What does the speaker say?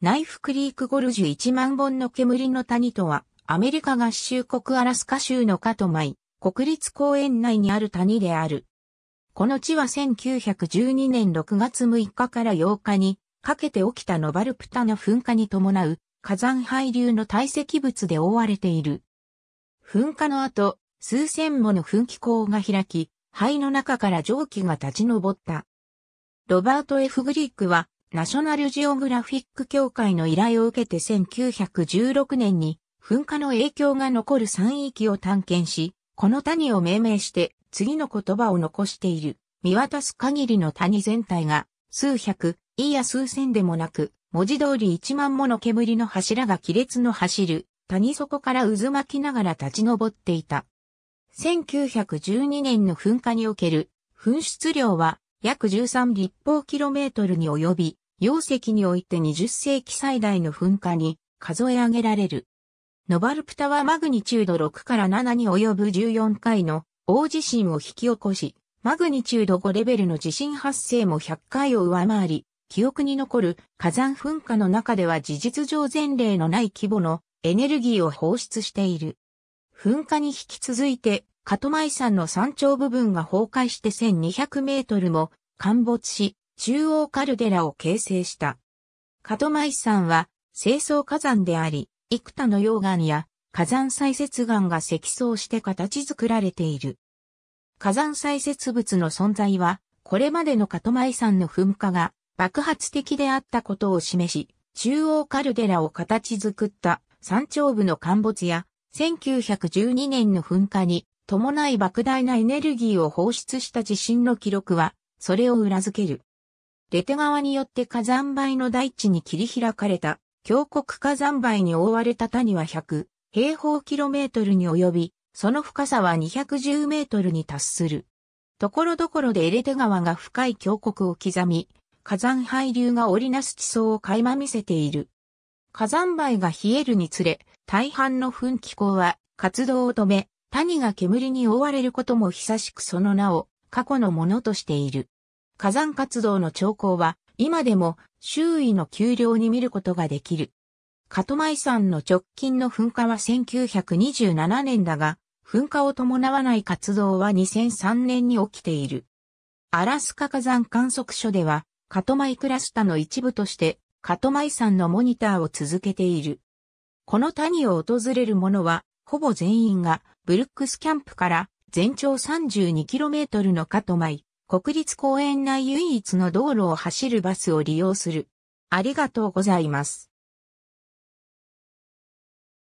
ナイフクリークゴルジュ1万本の煙の谷とは、アメリカ合衆国アラスカ州のカトマイ、国立公園内にある谷である。この地は1912年6月6日から8日に、かけて起きたノバルプタの噴火に伴う火山廃流の堆積物で覆われている。噴火の後、数千もの噴気口が開き、灰の中から蒸気が立ち上った。ロバート・ F・ グリックは、ナショナルジオグラフィック協会の依頼を受けて1916年に噴火の影響が残る山域を探検し、この谷を命名して次の言葉を残している。見渡す限りの谷全体が数百、いや数千でもなく、文字通り一万もの煙の柱が亀裂の走る谷底から渦巻きながら立ち上っていた。1912年の噴火における噴出量は約13立方キロメートルに及び、溶石において20世紀最大の噴火に数え上げられる。ノバルプタはマグニチュード6から7に及ぶ14回の大地震を引き起こし、マグニチュード5レベルの地震発生も100回を上回り、記憶に残る火山噴火の中では事実上前例のない規模のエネルギーを放出している。噴火に引き続いてカトマイ山の山頂部分が崩壊して1200メートルも陥没し、中央カルデラを形成した。カトマイ山は清掃火山であり、幾多の溶岩や火山砕雪岩が積層して形作られている。火山砕雪物の存在は、これまでのカトマイ山の噴火が爆発的であったことを示し、中央カルデラを形作った山頂部の陥没や1912年の噴火に伴い莫大なエネルギーを放出した地震の記録は、それを裏付ける。レテ川によって火山灰の大地に切り開かれた、峡谷火山灰に覆われた谷は100平方キロメートルに及び、その深さは210メートルに達する。ところどころでエレテ川が深い峡谷を刻み、火山廃流が織りなす地層を垣間見せている。火山灰が冷えるにつれ、大半の噴気孔は活動を止め、谷が煙に覆われることも久しくその名を過去のものとしている。火山活動の兆候は今でも周囲の丘陵に見ることができる。カトマイ山の直近の噴火は1927年だが、噴火を伴わない活動は2003年に起きている。アラスカ火山観測所では、カトマイクラスタの一部として、カトマイ山のモニターを続けている。この谷を訪れる者は、ほぼ全員がブルックスキャンプから全長 32km のカトマイ、国立公園内唯一の道路を走るバスを利用する。ありがとうございます。